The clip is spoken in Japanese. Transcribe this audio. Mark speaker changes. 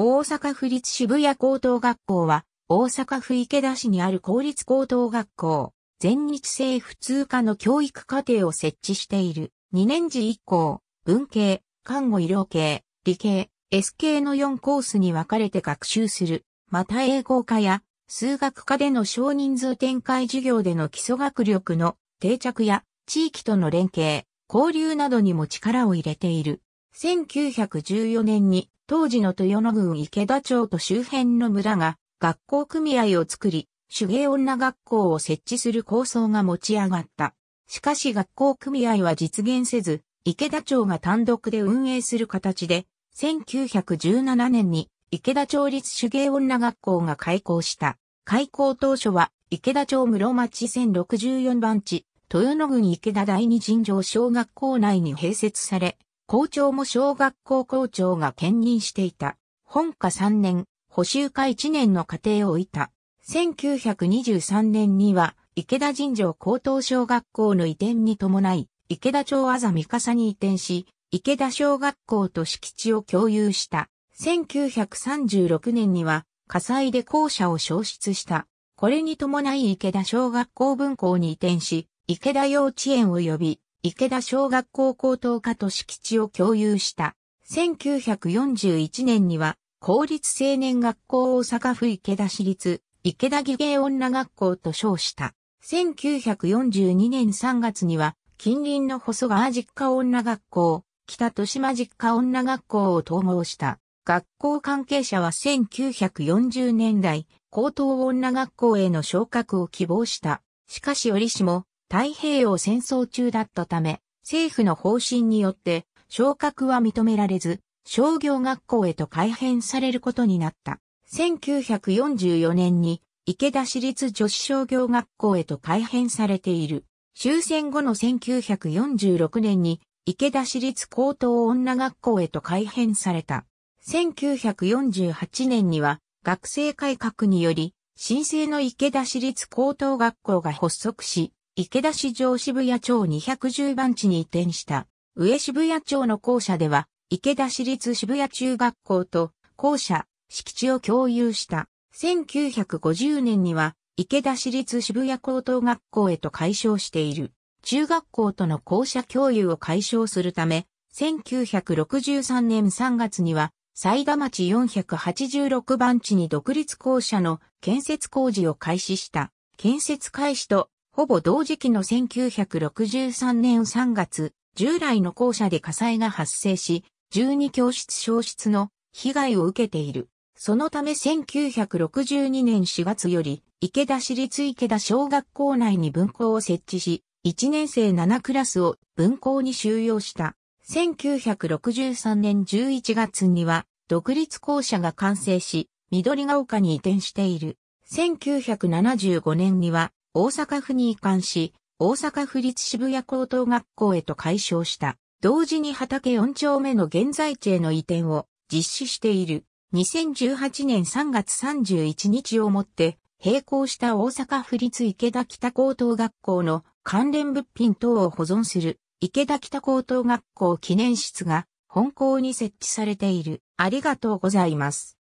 Speaker 1: 大阪府立渋谷高等学校は、大阪府池田市にある公立高等学校、全日制普通科の教育課程を設置している。2年次以降、文系、看護医療系、理系、S 系の4コースに分かれて学習する。また英語科や数学科での少人数展開授業での基礎学力の定着や地域との連携、交流などにも力を入れている。1914年に当時の豊野郡池田町と周辺の村が学校組合を作り、手芸女学校を設置する構想が持ち上がった。しかし学校組合は実現せず、池田町が単独で運営する形で、1917年に池田町立手芸女学校が開校した。開校当初は池田町室町1064番地、豊野郡池田第二尋常小学校内に併設され、校長も小学校校長が兼任していた。本科3年、補修科1年の過程を置いた。1923年には、池田尋常高等小学校の移転に伴い、池田町あざみかさに移転し、池田小学校と敷地を共有した。1936年には、火災で校舎を消失した。これに伴い池田小学校分校に移転し、池田幼稚園を呼び、池田小学校高等科と敷地を共有した。1941年には、公立青年学校大阪府池田市立、池田義芸女学校と称した。1942年3月には、近隣の細川実家女学校、北豊島実家女学校を統合した。学校関係者は1940年代、高等女学校への昇格を希望した。しかし折しも、太平洋戦争中だったため、政府の方針によって昇格は認められず、商業学校へと改編されることになった。1944年に池田市立女子商業学校へと改編されている。終戦後の1946年に池田市立高等女学校へと改編された。1948年には学生改革により、新生の池田市立高等学校が発足し、池田市上渋谷町210番地に移転した、上渋谷町の校舎では、池田市立渋谷中学校と校舎、敷地を共有した。1950年には、池田市立渋谷高等学校へと解消している。中学校との校舎共有を解消するため、1963年3月には、埼玉町486番地に独立校舎の建設工事を開始した。建設開始とほぼ同時期の1963年3月、従来の校舎で火災が発生し、12教室消失の被害を受けている。そのため1962年4月より、池田市立池田小学校内に分校を設置し、1年生7クラスを分校に収容した。1963年11月には、独立校舎が完成し、緑が丘に移転している。1975年には、大阪府に移管し、大阪府立渋谷高等学校へと改称した。同時に畑4丁目の現在地への移転を実施している。2018年3月31日をもって、並行した大阪府立池田北高等学校の関連物品等を保存する池田北高等学校記念室が本校に設置されている。ありがとうございます。